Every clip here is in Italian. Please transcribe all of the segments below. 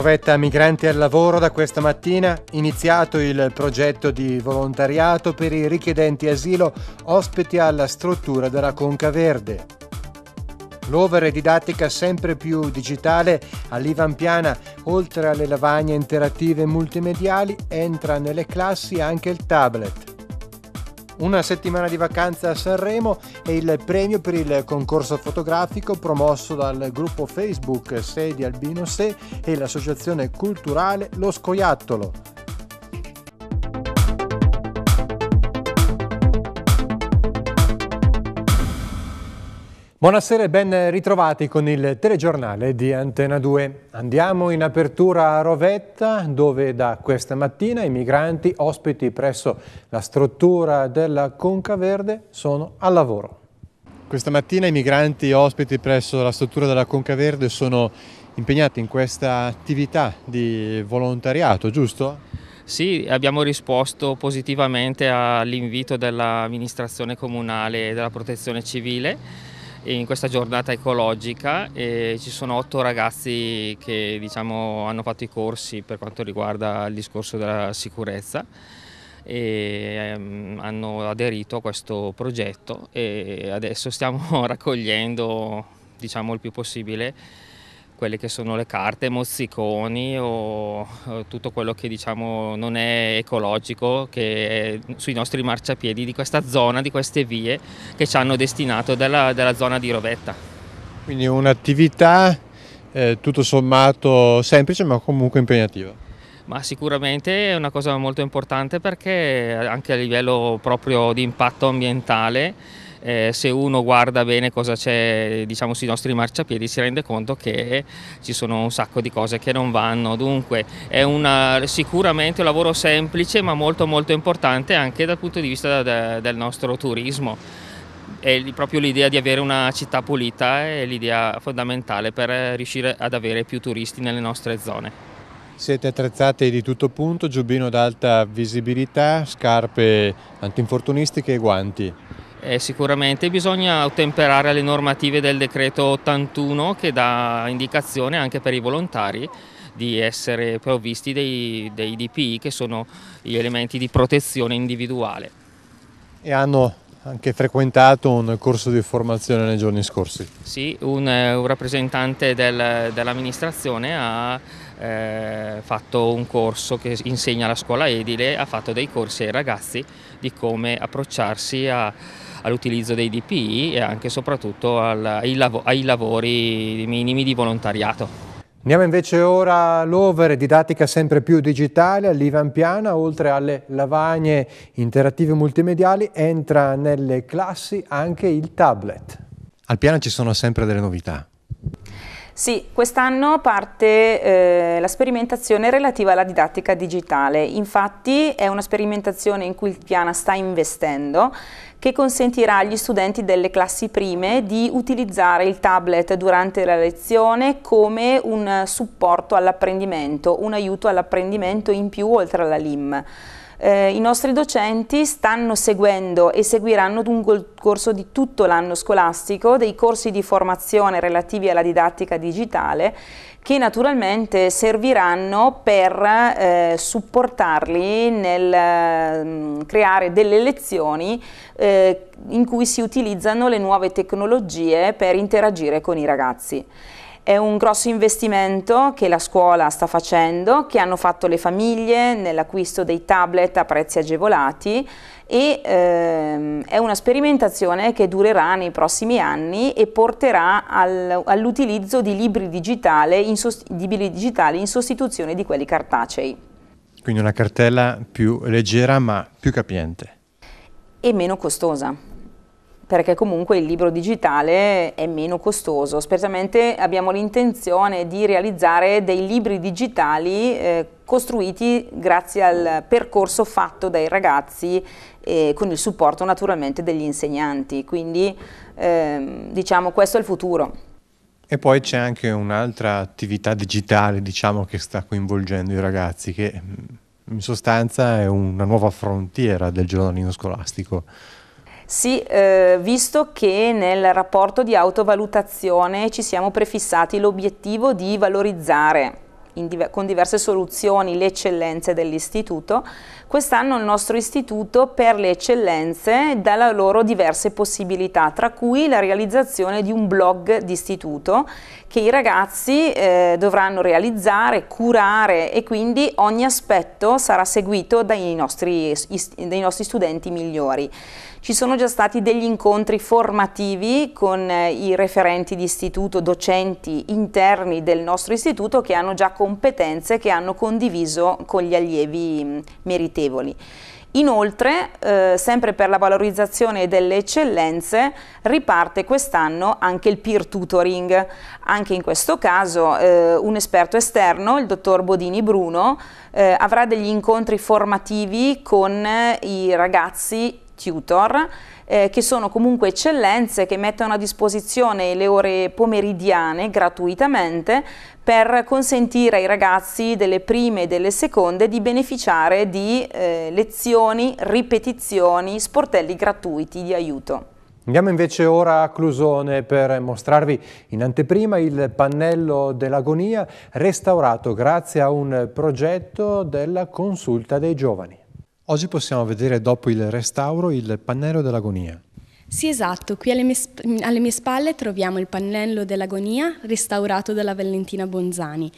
Provetta Migranti al Lavoro da questa mattina iniziato il progetto di volontariato per i richiedenti asilo ospiti alla struttura della Conca Verde. L'over didattica sempre più digitale all'Ivan Piana, oltre alle lavagne interattive multimediali, entra nelle classi anche il tablet. Una settimana di vacanza a Sanremo e il premio per il concorso fotografico promosso dal gruppo Facebook Sedi Albino Se e l'associazione culturale Lo Scoiattolo. Buonasera e ben ritrovati con il telegiornale di Antena 2. Andiamo in apertura a Rovetta dove da questa mattina i migranti ospiti presso la struttura della Conca Verde sono al lavoro. Questa mattina i migranti ospiti presso la struttura della Conca Verde sono impegnati in questa attività di volontariato, giusto? Sì, abbiamo risposto positivamente all'invito dell'amministrazione comunale e della protezione civile in questa giornata ecologica e ci sono otto ragazzi che diciamo, hanno fatto i corsi per quanto riguarda il discorso della sicurezza e um, hanno aderito a questo progetto e adesso stiamo raccogliendo diciamo, il più possibile quelle che sono le carte, mozziconi o tutto quello che diciamo non è ecologico che è sui nostri marciapiedi di questa zona, di queste vie che ci hanno destinato della, della zona di Rovetta. Quindi un'attività eh, tutto sommato semplice ma comunque impegnativa. Ma sicuramente è una cosa molto importante perché anche a livello proprio di impatto ambientale eh, se uno guarda bene cosa c'è diciamo, sui nostri marciapiedi si rende conto che ci sono un sacco di cose che non vanno, dunque è una, sicuramente un lavoro semplice ma molto molto importante anche dal punto di vista de, del nostro turismo. È proprio l'idea di avere una città pulita è l'idea fondamentale per riuscire ad avere più turisti nelle nostre zone. Siete attrezzati di tutto punto, giubbino ad alta visibilità, scarpe antinfortunistiche e guanti. Eh, sicuramente bisogna ottemperare alle normative del decreto 81 che dà indicazione anche per i volontari di essere provvisti dei, dei DPI che sono gli elementi di protezione individuale. E hanno anche frequentato un corso di formazione nei giorni scorsi. Sì, un, eh, un rappresentante del, dell'amministrazione ha eh, fatto un corso che insegna alla scuola edile, ha fatto dei corsi ai ragazzi di come approcciarsi a all'utilizzo dei DPI e anche e soprattutto al, ai, lav ai lavori minimi di volontariato. Andiamo invece ora all'over, didattica sempre più digitale, all'Ivan Piana, oltre alle lavagne interattive multimediali, entra nelle classi anche il tablet. Al piano ci sono sempre delle novità. Sì, quest'anno parte eh, la sperimentazione relativa alla didattica digitale, infatti è una sperimentazione in cui il Piana sta investendo che consentirà agli studenti delle classi prime di utilizzare il tablet durante la lezione come un supporto all'apprendimento, un aiuto all'apprendimento in più oltre alla LIM. Eh, I nostri docenti stanno seguendo e seguiranno dunque il corso di tutto l'anno scolastico dei corsi di formazione relativi alla didattica digitale che naturalmente serviranno per eh, supportarli nel mh, mm, creare delle lezioni eh, in cui si utilizzano le nuove tecnologie per interagire con i ragazzi. È un grosso investimento che la scuola sta facendo, che hanno fatto le famiglie nell'acquisto dei tablet a prezzi agevolati e ehm, è una sperimentazione che durerà nei prossimi anni e porterà al, all'utilizzo di libri digitali, libri digitali in sostituzione di quelli cartacei. Quindi una cartella più leggera ma più capiente. E meno costosa perché comunque il libro digitale è meno costoso. Sperzamente abbiamo l'intenzione di realizzare dei libri digitali eh, costruiti grazie al percorso fatto dai ragazzi eh, con il supporto naturalmente degli insegnanti, quindi ehm, diciamo questo è il futuro. E poi c'è anche un'altra attività digitale diciamo, che sta coinvolgendo i ragazzi che mm, in sostanza è una nuova frontiera del giornalino scolastico. Sì, eh, visto che nel rapporto di autovalutazione ci siamo prefissati l'obiettivo di valorizzare div con diverse soluzioni le eccellenze dell'istituto, Quest'anno il nostro istituto per le eccellenze dà loro diverse possibilità, tra cui la realizzazione di un blog d'istituto che i ragazzi eh, dovranno realizzare, curare e quindi ogni aspetto sarà seguito dai nostri, dai nostri studenti migliori. Ci sono già stati degli incontri formativi con eh, i referenti di istituto, docenti interni del nostro istituto che hanno già competenze che hanno condiviso con gli allievi mm, meritevoli meritevoli. Inoltre, eh, sempre per la valorizzazione delle eccellenze, riparte quest'anno anche il peer tutoring. Anche in questo caso eh, un esperto esterno, il dottor Bodini Bruno, eh, avrà degli incontri formativi con eh, i ragazzi tutor, eh, che sono comunque eccellenze che mettono a disposizione le ore pomeridiane gratuitamente per consentire ai ragazzi delle prime e delle seconde di beneficiare di eh, lezioni, ripetizioni, sportelli gratuiti di aiuto. Andiamo invece ora a Clusone per mostrarvi in anteprima il pannello dell'agonia restaurato grazie a un progetto della consulta dei giovani. Oggi possiamo vedere dopo il restauro il pannello dell'agonia. Sì, esatto. Qui alle mie, alle mie spalle troviamo il pannello dell'agonia restaurato dalla Valentina Bonzani.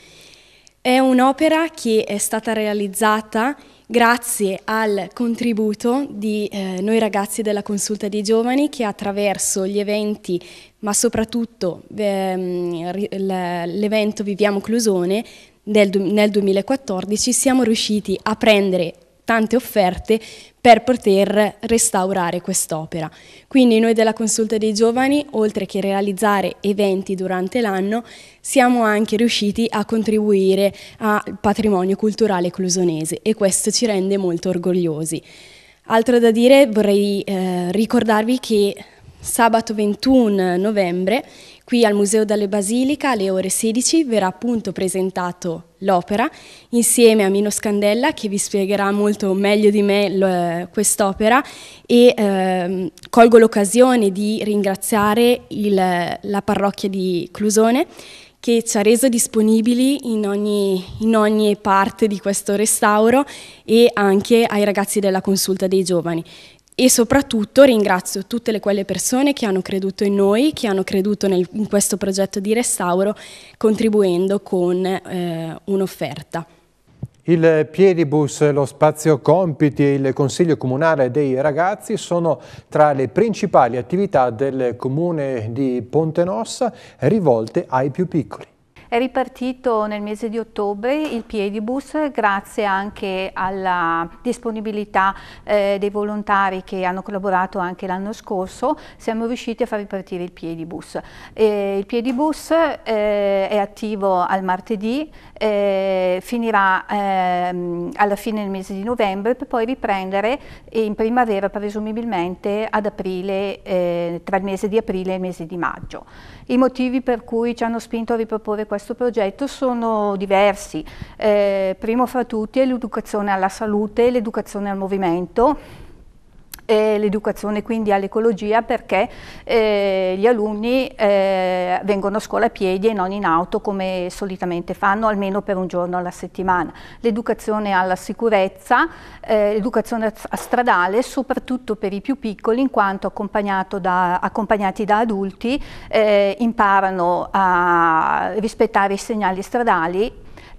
È un'opera che è stata realizzata grazie al contributo di eh, noi ragazzi della Consulta dei Giovani che attraverso gli eventi, ma soprattutto ehm, l'evento Viviamo Clusone, nel, nel 2014 siamo riusciti a prendere tante offerte per poter restaurare quest'opera. Quindi noi della Consulta dei Giovani, oltre che realizzare eventi durante l'anno, siamo anche riusciti a contribuire al patrimonio culturale clusonese e questo ci rende molto orgogliosi. Altro da dire, vorrei eh, ricordarvi che sabato 21 novembre Qui al Museo delle Basilica alle ore 16 verrà appunto presentato l'opera insieme a Mino Scandella che vi spiegherà molto meglio di me eh, quest'opera e ehm, colgo l'occasione di ringraziare il, la parrocchia di Clusone che ci ha reso disponibili in ogni, in ogni parte di questo restauro e anche ai ragazzi della consulta dei giovani e soprattutto ringrazio tutte le, quelle persone che hanno creduto in noi, che hanno creduto nel, in questo progetto di restauro, contribuendo con eh, un'offerta. Il Piedibus, lo spazio compiti e il Consiglio Comunale dei Ragazzi sono tra le principali attività del Comune di Ponte Nossa rivolte ai più piccoli. È ripartito nel mese di ottobre il Piedibus grazie anche alla disponibilità eh, dei volontari che hanno collaborato anche l'anno scorso, siamo riusciti a far ripartire il Piedibus. Eh, il Piedibus eh, è attivo al martedì, eh, finirà ehm, alla fine del mese di novembre per poi riprendere in primavera presumibilmente ad aprile, eh, tra il mese di aprile e il mese di maggio. I motivi per cui ci hanno spinto a riproporre questo questo progetto sono diversi. Eh, primo fra tutti è l'educazione alla salute, l'educazione al movimento, eh, l'educazione quindi all'ecologia perché eh, gli alunni eh, vengono a scuola a piedi e non in auto come solitamente fanno almeno per un giorno alla settimana. L'educazione alla sicurezza, eh, l'educazione stradale soprattutto per i più piccoli in quanto da, accompagnati da adulti eh, imparano a rispettare i segnali stradali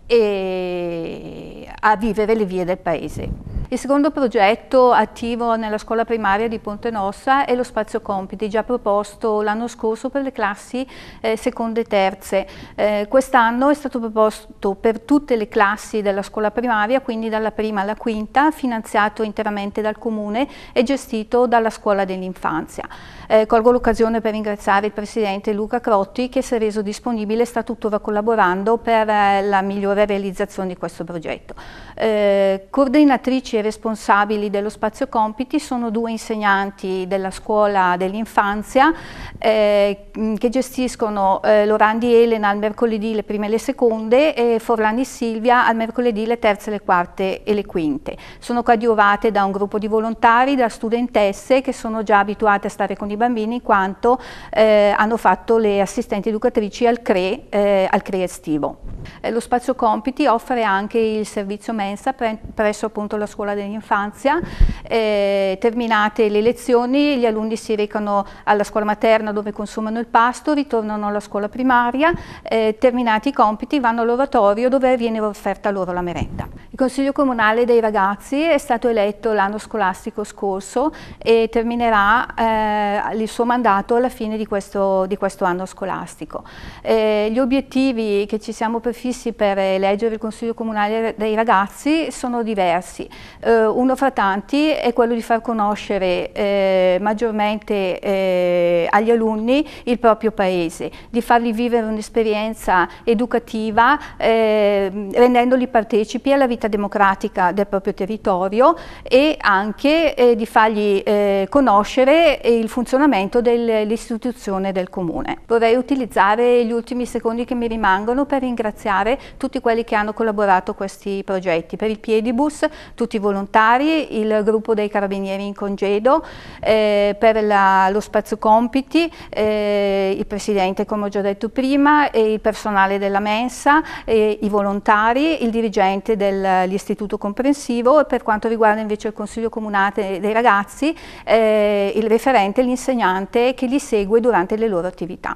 e a vivere le vie del paese. Il secondo progetto attivo nella scuola primaria di Ponte Nossa è lo spazio compiti, già proposto l'anno scorso per le classi eh, seconde e terze. Eh, Quest'anno è stato proposto per tutte le classi della scuola primaria, quindi dalla prima alla quinta, finanziato interamente dal comune e gestito dalla scuola dell'infanzia. Eh, colgo l'occasione per ringraziare il Presidente Luca Crotti che si è reso disponibile e sta tuttora collaborando per eh, la migliore realizzazione di questo progetto. Eh, coordinatrici e responsabili dello spazio compiti sono due insegnanti della scuola dell'infanzia eh, che gestiscono eh, Lorandi Elena al mercoledì le prime e le seconde e Forlani Silvia al mercoledì le terze, le quarte e le quinte. Sono coadiuvate da un gruppo di volontari, da studentesse che sono già abituate a stare con i i bambini quanto eh, hanno fatto le assistenti educatrici al CRE, eh, al CRE estivo. Eh, lo spazio compiti offre anche il servizio mensa pre presso appunto, la scuola dell'infanzia. Eh, terminate le lezioni gli alunni si recano alla scuola materna dove consumano il pasto, ritornano alla scuola primaria, eh, terminati i compiti vanno all'oratorio dove viene offerta loro la merenda. Il Consiglio Comunale dei Ragazzi è stato eletto l'anno scolastico scorso e terminerà eh, il suo mandato alla fine di questo, di questo anno scolastico. Eh, gli obiettivi che ci siamo prefissi per eleggere il Consiglio Comunale dei Ragazzi sono diversi. Eh, uno fra tanti è quello di far conoscere eh, maggiormente eh, agli alunni il proprio paese, di farli vivere un'esperienza educativa eh, rendendoli partecipi alla vita scelta democratica del proprio territorio e anche eh, di fargli eh, conoscere eh, il funzionamento dell'istituzione del comune. Vorrei utilizzare gli ultimi secondi che mi rimangono per ringraziare tutti quelli che hanno collaborato a questi progetti, per il Piedibus, tutti i volontari, il gruppo dei carabinieri in congedo, eh, per la, lo spazio compiti, eh, il presidente come ho già detto prima, il personale della mensa, eh, i volontari, il dirigente del eh, l'istituto comprensivo e per quanto riguarda invece il consiglio comunale dei ragazzi eh, il referente, l'insegnante che li segue durante le loro attività.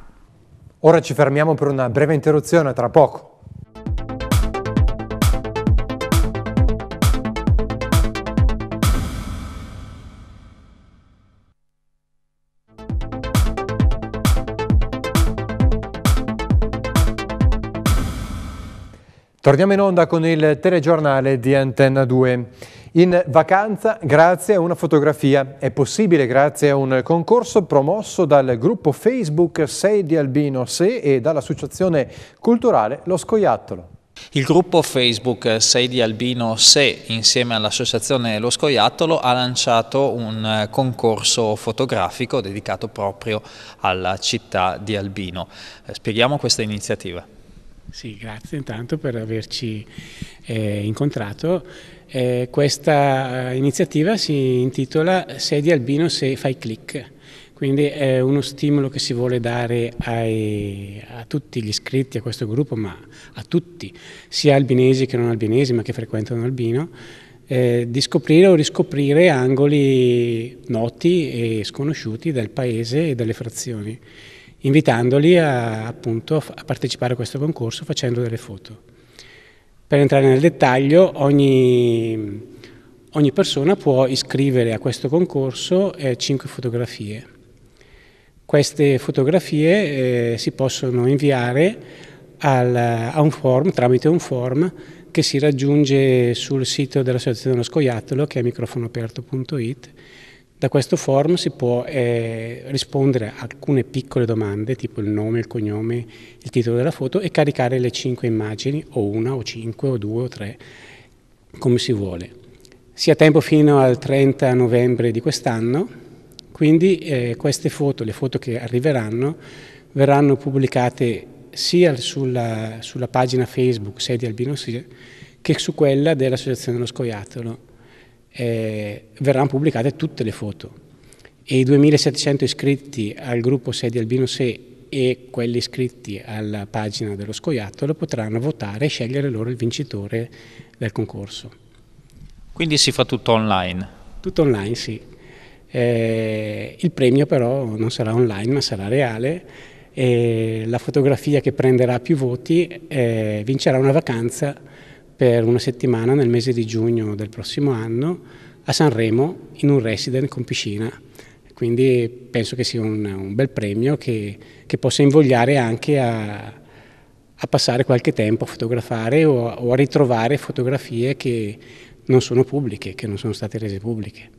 Ora ci fermiamo per una breve interruzione, tra poco. Torniamo in onda con il telegiornale di Antenna 2. In vacanza grazie a una fotografia. È possibile grazie a un concorso promosso dal gruppo Facebook 6 di Albino Se e dall'associazione culturale Lo Scoiattolo. Il gruppo Facebook 6 di Albino Se, insieme all'associazione Lo Scoiattolo, ha lanciato un concorso fotografico dedicato proprio alla città di Albino. Eh, spieghiamo questa iniziativa. Sì, grazie intanto per averci eh, incontrato. Eh, questa eh, iniziativa si intitola di Albino se fai click. Quindi è uno stimolo che si vuole dare ai, a tutti gli iscritti a questo gruppo, ma a tutti, sia albinesi che non albinesi, ma che frequentano Albino, eh, di scoprire o riscoprire angoli noti e sconosciuti del paese e delle frazioni invitandoli a, appunto, a partecipare a questo concorso facendo delle foto. Per entrare nel dettaglio, ogni, ogni persona può iscrivere a questo concorso eh, 5 fotografie. Queste fotografie eh, si possono inviare al, a un form, tramite un form che si raggiunge sul sito dell'Associazione dello Scoiattolo che è microfonoaperto.it da questo form si può eh, rispondere a alcune piccole domande, tipo il nome, il cognome, il titolo della foto e caricare le cinque immagini, o una, o cinque, o due, o tre, come si vuole. Si ha tempo fino al 30 novembre di quest'anno, quindi eh, queste foto, le foto che arriveranno, verranno pubblicate sia sulla, sulla pagina Facebook Sedi Albino Sia che su quella dell'Associazione dello Scoiattolo eh, verranno pubblicate tutte le foto e i 2700 iscritti al gruppo 6 di Albino 6 e quelli iscritti alla pagina dello scoiattolo potranno votare e scegliere loro il vincitore del concorso. Quindi si fa tutto online? Tutto online, sì. Eh, il premio però non sarà online ma sarà reale e eh, la fotografia che prenderà più voti eh, vincerà una vacanza per una settimana nel mese di giugno del prossimo anno a Sanremo in un resident con piscina. Quindi penso che sia un, un bel premio che, che, possa invogliare anche a, a, passare qualche tempo a fotografare o, o a ritrovare fotografie che non sono pubbliche, che non sono state rese pubbliche.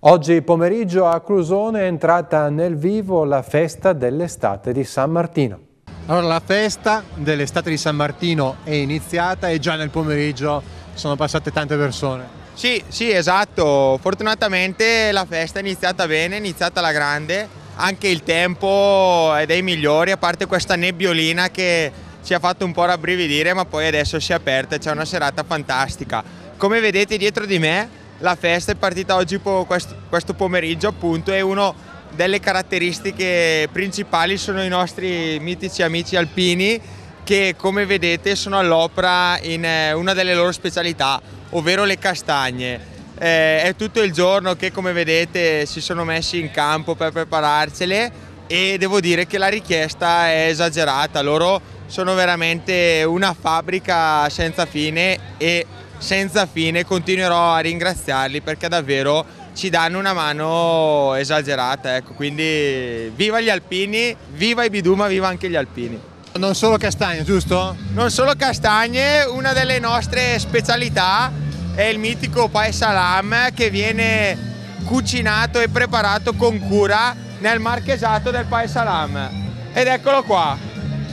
Oggi pomeriggio a Crusone è entrata nel vivo la festa dell'estate di San Martino. Allora la festa dell'estate di San Martino è iniziata e già nel pomeriggio sono passate tante persone. Sì, sì, esatto. Fortunatamente la festa è iniziata bene, è iniziata la grande. Anche il tempo è dei migliori, a parte questa nebbiolina che ci ha fatto un po' rabbrividire, ma poi adesso si è aperta e c'è una serata fantastica. Come vedete dietro di me, la festa è partita oggi po- questo pomeriggio, appunto, e uno delle caratteristiche principali sono i nostri mitici amici alpini che come vedete sono all'opera in eh, una delle loro specialità, ovvero le castagne. Eh, è tutto il giorno che come vedete si sono messi in campo per prepararcele e devo dire che la richiesta è esagerata, loro sono veramente una fabbrica senza fine e senza fine continuerò a ringraziarli perché davvero ci danno una mano esagerata, ecco. quindi viva gli alpini, viva i bidù ma viva anche gli alpini. Non solo castagne, giusto? Non solo castagne, una delle nostre specialità è il mitico pae salam che viene cucinato e preparato con cura nel marchesato del pae salam. Ed eccolo qua,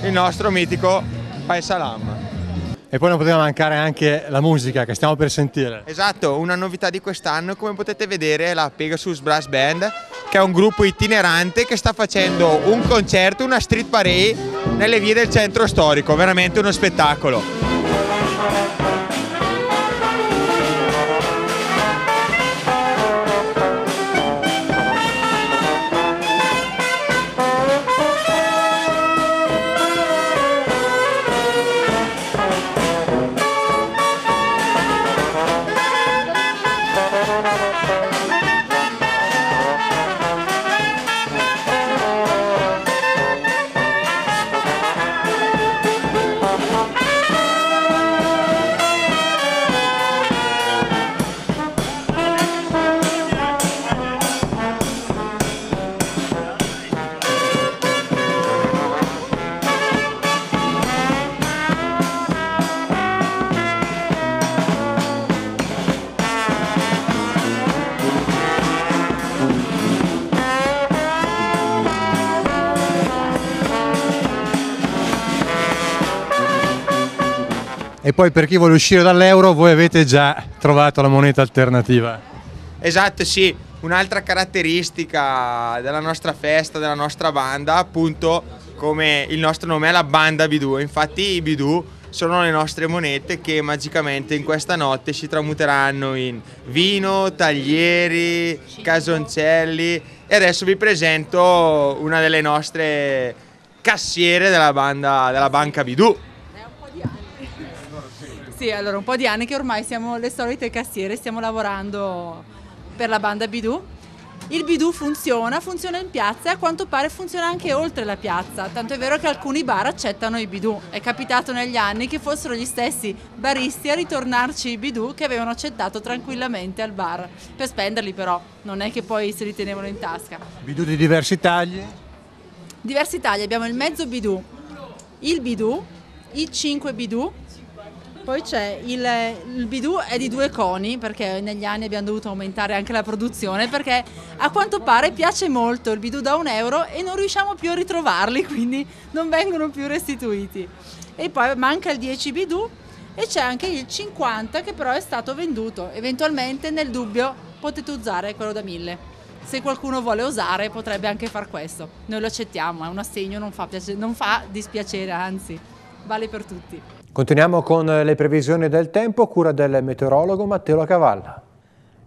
il nostro mitico pae salam e poi non poteva mancare anche la musica che stiamo per sentire. Esatto, una novità di quest'anno come potete vedere è la Pegasus Brass Band che è un gruppo itinerante che sta facendo un concerto, una street parade nelle vie del centro storico, veramente uno spettacolo. e poi per chi vuole uscire dall'euro voi avete già trovato la moneta alternativa. Esatto, sì, un'altra caratteristica della nostra festa, della nostra banda, appunto come il nostro nome è la banda Bidou, infatti i Bidou sono le nostre monete che magicamente in questa notte si tramuteranno in vino, taglieri, casoncelli e adesso vi presento una delle nostre cassiere della banda della banca Bidou. Sì, allora un po' di anni che ormai siamo le solite cassiere, stiamo lavorando per la banda Bidù. Il Bidù funziona, funziona in piazza e a quanto pare funziona anche oltre la piazza, tanto è vero che alcuni bar accettano i Bidù. È capitato negli anni che fossero gli stessi baristi a ritornarci i Bidù che avevano accettato tranquillamente al bar, per spenderli però, non è che poi se li tenevano in tasca. Bidù di diversi tagli? Diversi tagli, abbiamo il mezzo Bidù, il Bidù, i 5 Bidù, poi c'è il, il bidou è di due coni perché negli anni abbiamo dovuto aumentare anche la produzione perché a quanto pare piace molto il bidù da un euro e non riusciamo più a ritrovarli quindi non vengono più restituiti. E poi manca il 10 bidù e c'è anche il 50 che però è stato venduto. Eventualmente nel dubbio potete usare quello da 1000. Se qualcuno vuole osare potrebbe anche far questo. Noi lo accettiamo, è un assegno, non fa, piace, non fa dispiacere, anzi vale per tutti. Continuiamo con le previsioni del tempo, cura del meteorologo Matteo Cavalla.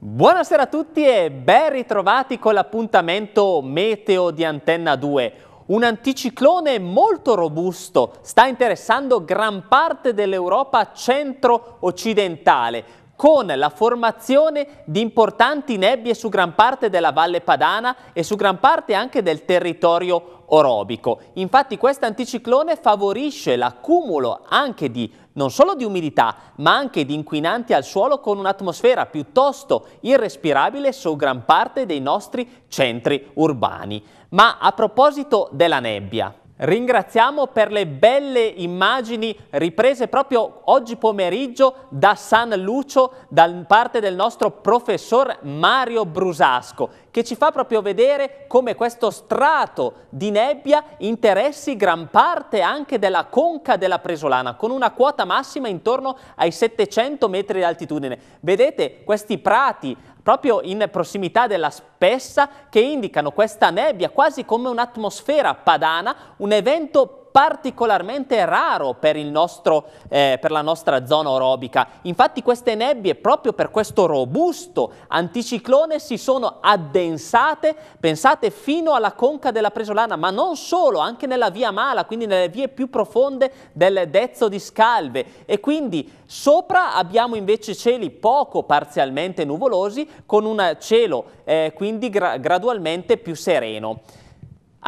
Buonasera a tutti e ben ritrovati con l'appuntamento Meteo di Antenna 2. Un anticiclone molto robusto sta interessando gran parte dell'Europa centro-occidentale con la formazione di importanti nebbie su gran parte della Valle Padana e su gran parte anche del territorio orobico. Infatti questo anticiclone favorisce l'accumulo anche di non solo di umidità, ma anche di inquinanti al suolo con un'atmosfera piuttosto irrespirabile su gran parte dei nostri centri urbani. Ma a proposito della nebbia, Ringraziamo per le belle immagini riprese proprio oggi pomeriggio da San Lucio da parte del nostro professor Mario Brusasco che ci fa proprio vedere come questo strato di nebbia interessi gran parte anche della conca della Presolana con una quota massima intorno ai 700 metri di altitudine. Vedete questi prati proprio in prossimità della spessa che indicano questa nebbia quasi come un'atmosfera padana, un evento particolarmente raro per, nostro, eh, per la nostra zona orobica. Infatti queste nebbie, proprio per questo robusto anticiclone, si sono addensate, pensate, fino alla conca della Presolana, ma non solo, anche nella via Mala, quindi nelle vie più profonde del Dezzo di Scalve. E quindi sopra abbiamo invece cieli poco parzialmente nuvolosi, con un cielo eh, quindi gra gradualmente più sereno.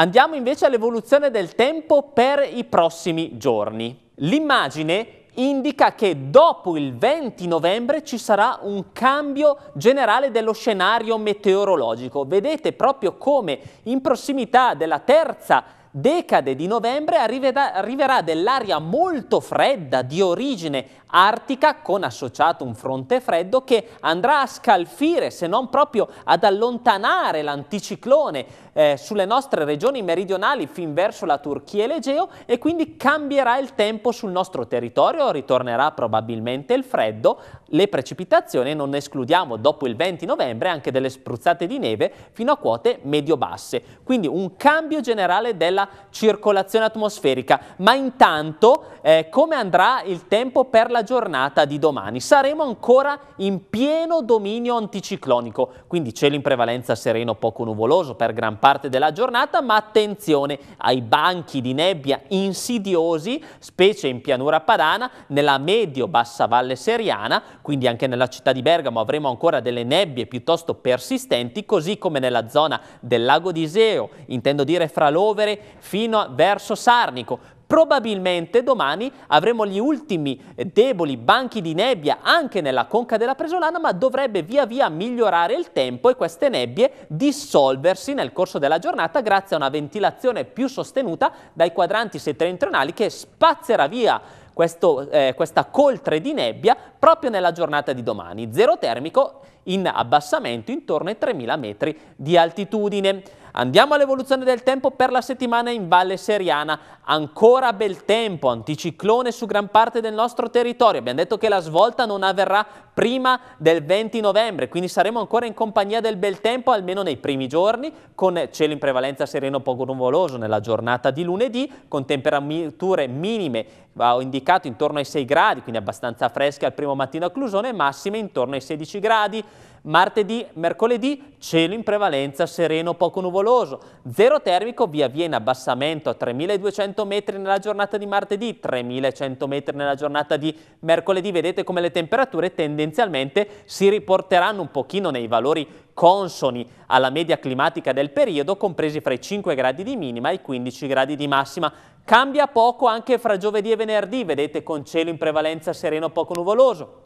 Andiamo invece all'evoluzione del tempo per i prossimi giorni. L'immagine indica che dopo il 20 novembre ci sarà un cambio generale dello scenario meteorologico. Vedete proprio come in prossimità della terza decade di novembre arriverà, dell'aria molto fredda di origine artica con associato un fronte freddo che andrà a scalfire se non proprio ad allontanare l'anticiclone eh, sulle nostre regioni meridionali fin verso la Turchia e l'Egeo e quindi cambierà il tempo sul nostro territorio, ritornerà probabilmente il freddo, le precipitazioni non escludiamo dopo il 20 novembre anche delle spruzzate di neve fino a quote medio-basse, quindi un cambio generale della circolazione atmosferica, ma intanto eh, come andrà il tempo per la giornata di domani? Saremo ancora in pieno dominio anticiclonico, quindi cielo in prevalenza sereno poco nuvoloso per gran parte parte della giornata, ma attenzione ai banchi di nebbia insidiosi, specie in pianura padana, nella medio-bassa valle seriana, quindi anche nella città di Bergamo avremo ancora delle nebbie piuttosto persistenti, così come nella zona del lago di Iseo, intendo dire fra Lovere fino verso Sarnico, Probabilmente domani avremo gli ultimi eh, deboli banchi di nebbia anche nella conca della Presolana, ma dovrebbe via via migliorare il tempo e queste nebbie dissolversi nel corso della giornata grazie a una ventilazione più sostenuta dai quadranti settentrionali che spazzerà via questo, eh, questa coltre di nebbia proprio nella giornata di domani. Zero termico in abbassamento intorno ai 3.000 metri di altitudine. Andiamo all'evoluzione del tempo per la settimana in Valle Seriana. Ancora bel tempo, anticiclone su gran parte del nostro territorio. Abbiamo detto che la svolta non avverrà prima del 20 novembre, quindi saremo ancora in compagnia del bel tempo almeno nei primi giorni, con cielo in prevalenza sereno poco nuvoloso nella giornata di lunedì, con temperature minime ho indicato intorno ai 6 gradi, quindi abbastanza fresca al primo mattino a Clusone, massime intorno ai 16 gradi. Martedì, mercoledì, cielo in prevalenza sereno, poco nuvoloso. Zero termico via via abbassamento a 3.200 metri nella giornata di martedì, 3.100 metri nella giornata di mercoledì. Vedete come le temperature tendenzialmente si riporteranno un pochino nei valori consoni alla media climatica del periodo, compresi fra i 5 gradi di minima e i 15 gradi di massima. Cambia poco anche fra giovedì e venerdì, vedete con cielo in prevalenza sereno poco nuvoloso,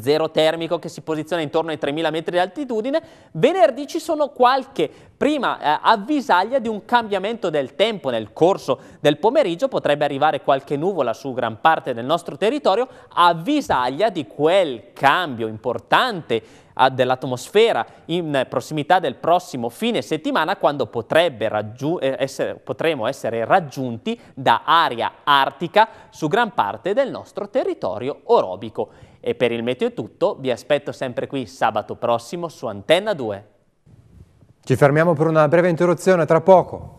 zero termico che si posiziona intorno ai 3000 metri di altitudine, venerdì ci sono qualche prima eh, avvisaglia di un cambiamento del tempo nel corso del pomeriggio, potrebbe arrivare qualche nuvola su gran parte del nostro territorio, avvisaglia di quel cambio importante Ah, dell'atmosfera in prossimità del prossimo fine settimana quando eh, essere, potremo essere raggiunti da aria artica su gran parte del nostro territorio orobico. E per il meteo è tutto, vi aspetto sempre qui sabato prossimo su Antenna 2. Ci fermiamo per una breve interruzione, tra poco.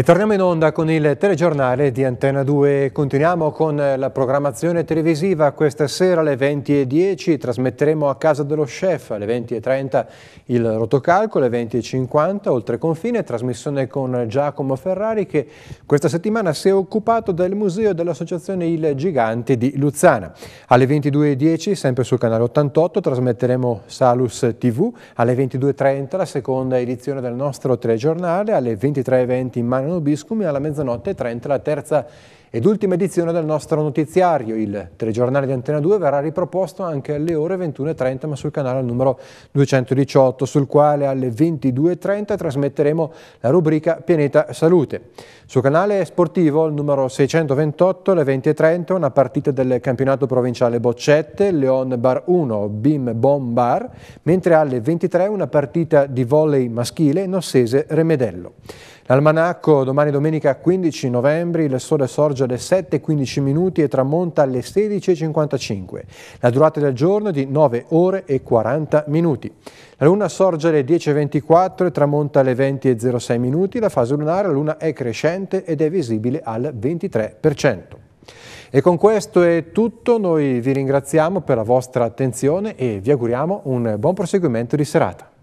E torniamo in onda con il telegiornale di Antena 2. Continuiamo con eh, la programmazione televisiva. Questa sera alle 20.10 trasmetteremo a casa dello chef, alle 20.30 il rotocalco, alle 20.50 oltre confine, trasmissione con Giacomo Ferrari che questa settimana si è occupato del museo dell'associazione Il Gigante di Luzzana. Alle 22.10 sempre sul canale 88 trasmetteremo Salus TV, alle 22.30 la seconda edizione del nostro telegiornale, alle 23.20 in mano Mariano e alla mezzanotte 30 la terza ed ultima edizione del nostro notiziario. Il telegiornale di Antena 2 verrà riproposto anche alle ore 21.30 ma sul canale numero 218 sul quale alle 22.30 trasmetteremo la rubrica Pianeta Salute. Sul canale sportivo il numero 628 alle 20.30 una partita del campionato provinciale Boccette, Leon Bar 1, Bim Bom Bar, mentre alle 23 una partita di volley maschile Nossese Remedello. L'almanacco domani domenica 15 novembre, il sole sorge alle 7.15 minuti e tramonta alle 16.55. La durata del giorno è di 9 ore e 40 minuti. La luna sorge alle 10.24 e tramonta alle 20.06 minuti. La fase lunare, la luna è crescente ed è visibile al 23%. E con questo è tutto, noi vi ringraziamo per la vostra attenzione e vi auguriamo un buon proseguimento di serata.